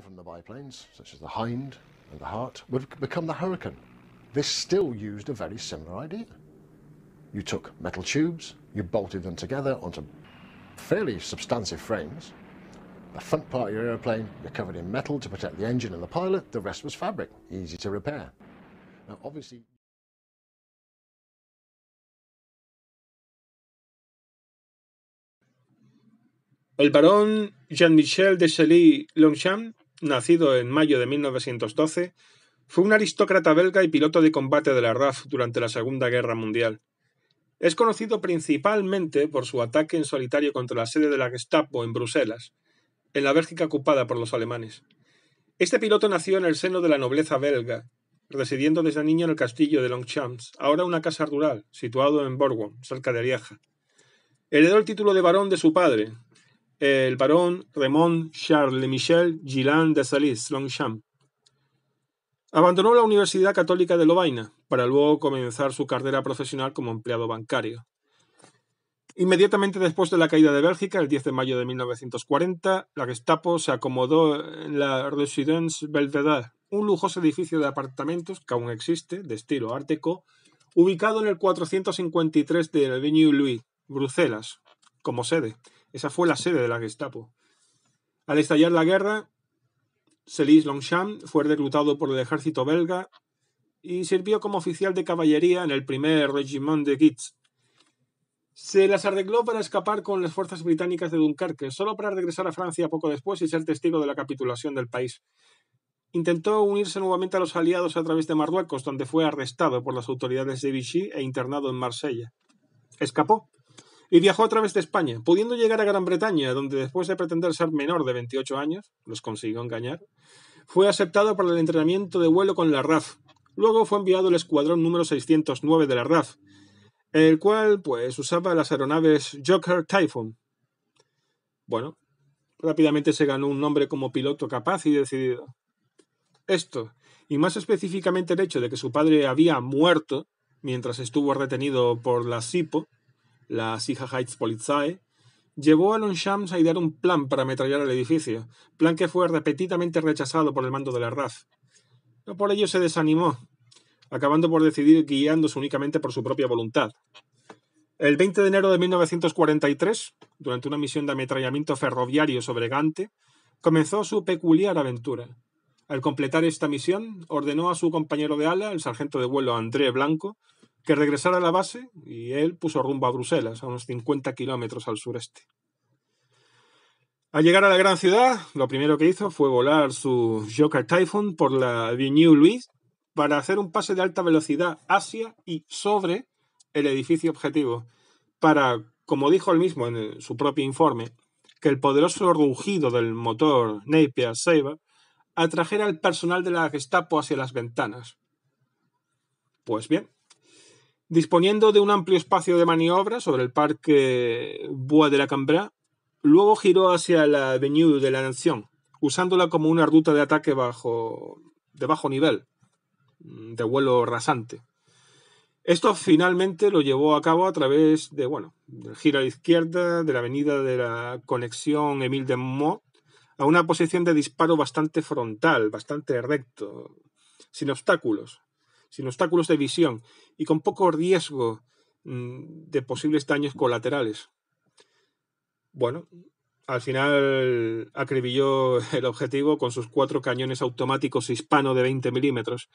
from the biplanes, such as the Hind and the Hart, would become the Hurricane. This still used a very similar idea. You took metal tubes, you bolted them together onto fairly substantive frames. The front part of your aeroplane, covered in metal to protect the engine and the pilot, the rest was fabric, easy to repair. Now obviously... El barón Jean-Michel de Sailly-Longchamp nacido en mayo de 1912, fue un aristócrata belga y piloto de combate de la RAF durante la Segunda Guerra Mundial. Es conocido principalmente por su ataque en solitario contra la sede de la Gestapo en Bruselas, en la Bélgica ocupada por los alemanes. Este piloto nació en el seno de la nobleza belga, residiendo desde niño en el castillo de Longchamps, ahora una casa rural, situado en Borgo, cerca de Lieja. Heredó el título de barón de su padre, el barón Raymond Charles Michel Gillan de Salis, Longchamp. Abandonó la Universidad Católica de Lovaina para luego comenzar su carrera profesional como empleado bancario. Inmediatamente después de la caída de Bélgica, el 10 de mayo de 1940, la Gestapo se acomodó en la Residence Belvedere, un lujoso edificio de apartamentos que aún existe, de estilo ártico, ubicado en el 453 de Avenue Louis, Bruselas, como sede, esa fue la sede de la Gestapo. Al estallar la guerra, Celis Longchamp fue reclutado por el ejército belga y sirvió como oficial de caballería en el primer regimiento de Gitz. Se las arregló para escapar con las fuerzas británicas de Dunkerque, solo para regresar a Francia poco después y ser testigo de la capitulación del país. Intentó unirse nuevamente a los aliados a través de Marruecos, donde fue arrestado por las autoridades de Vichy e internado en Marsella. Escapó y viajó a través de España, pudiendo llegar a Gran Bretaña, donde después de pretender ser menor de 28 años, los consiguió engañar, fue aceptado para el entrenamiento de vuelo con la RAF. Luego fue enviado al escuadrón número 609 de la RAF, el cual pues usaba las aeronaves Joker Typhoon. Bueno, rápidamente se ganó un nombre como piloto capaz y decidido. Esto, y más específicamente el hecho de que su padre había muerto mientras estuvo retenido por la SIPO, la polizei llevó a Shams a idear un plan para ametrallar el edificio, plan que fue repetidamente rechazado por el mando de la RAF. No por ello se desanimó, acabando por decidir guiándose únicamente por su propia voluntad. El 20 de enero de 1943, durante una misión de ametrallamiento ferroviario sobre Gante, comenzó su peculiar aventura. Al completar esta misión, ordenó a su compañero de ala, el sargento de vuelo André Blanco, que regresara a la base y él puso rumbo a Bruselas, a unos 50 kilómetros al sureste. Al llegar a la gran ciudad, lo primero que hizo fue volar su Joker Typhoon por la Avenue Louis para hacer un pase de alta velocidad hacia y sobre el edificio objetivo, para, como dijo él mismo en su propio informe, que el poderoso rugido del motor Napier Sabre atrajera al personal de la Gestapo hacia las ventanas. Pues bien, Disponiendo de un amplio espacio de maniobra sobre el parque Bois de la Cambra, luego giró hacia la Avenue de la Nación, usándola como una ruta de ataque bajo, de bajo nivel, mm, de vuelo rasante. Esto finalmente lo llevó a cabo a través de, bueno, del giro a la izquierda de la avenida de la conexión Emile de a una posición de disparo bastante frontal, bastante recto, sin obstáculos, sin obstáculos de visión y con poco riesgo mm, de posibles daños colaterales. Bueno, al final acribilló el objetivo con sus cuatro cañones automáticos hispano de 20 milímetros.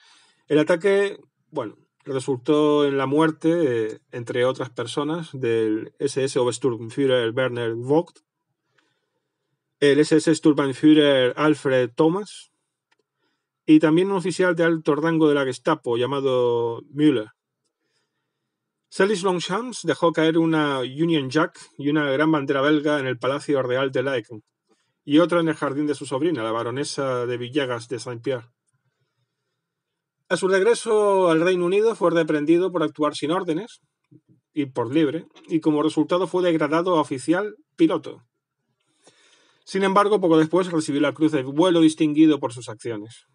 El ataque, bueno, resultó en la muerte, eh, entre otras personas, del SS Obersturmführer Werner Vogt, el SS Sturmbannführer Alfred Thomas, y también un oficial de alto rango de la Gestapo llamado Müller. Celis Longchamps dejó caer una Union Jack y una gran bandera belga en el Palacio Real de Laeken y otra en el jardín de su sobrina, la baronesa de Villagas de Saint-Pierre. A su regreso al Reino Unido fue reprendido por actuar sin órdenes y por libre, y como resultado fue degradado a oficial piloto. Sin embargo, poco después recibió la Cruz de Vuelo distinguido por sus acciones.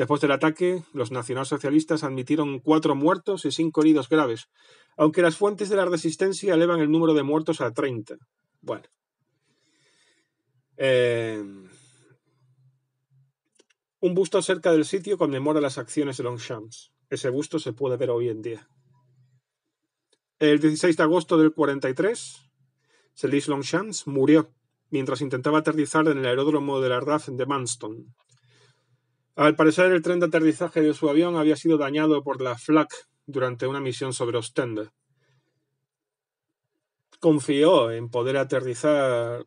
Después del ataque, los nacionalsocialistas admitieron cuatro muertos y cinco heridos graves, aunque las fuentes de la resistencia elevan el número de muertos a 30. Bueno. Eh, un busto cerca del sitio conmemora las acciones de Longchamps. Ese busto se puede ver hoy en día. El 16 de agosto del 43, Celis Longchamps murió mientras intentaba aterrizar en el aeródromo de la RAF de Manston, al parecer, el tren de aterrizaje de su avión había sido dañado por la FLAC durante una misión sobre Ostende. Confió en poder aterrizar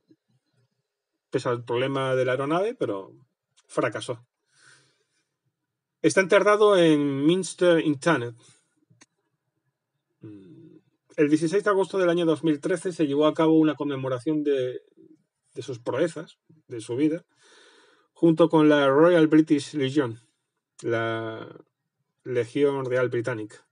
pese al problema de la aeronave, pero fracasó. Está enterrado en Minster Internet. El 16 de agosto del año 2013 se llevó a cabo una conmemoración de, de sus proezas, de su vida, junto con la Royal British Legion, la Legión Real Británica.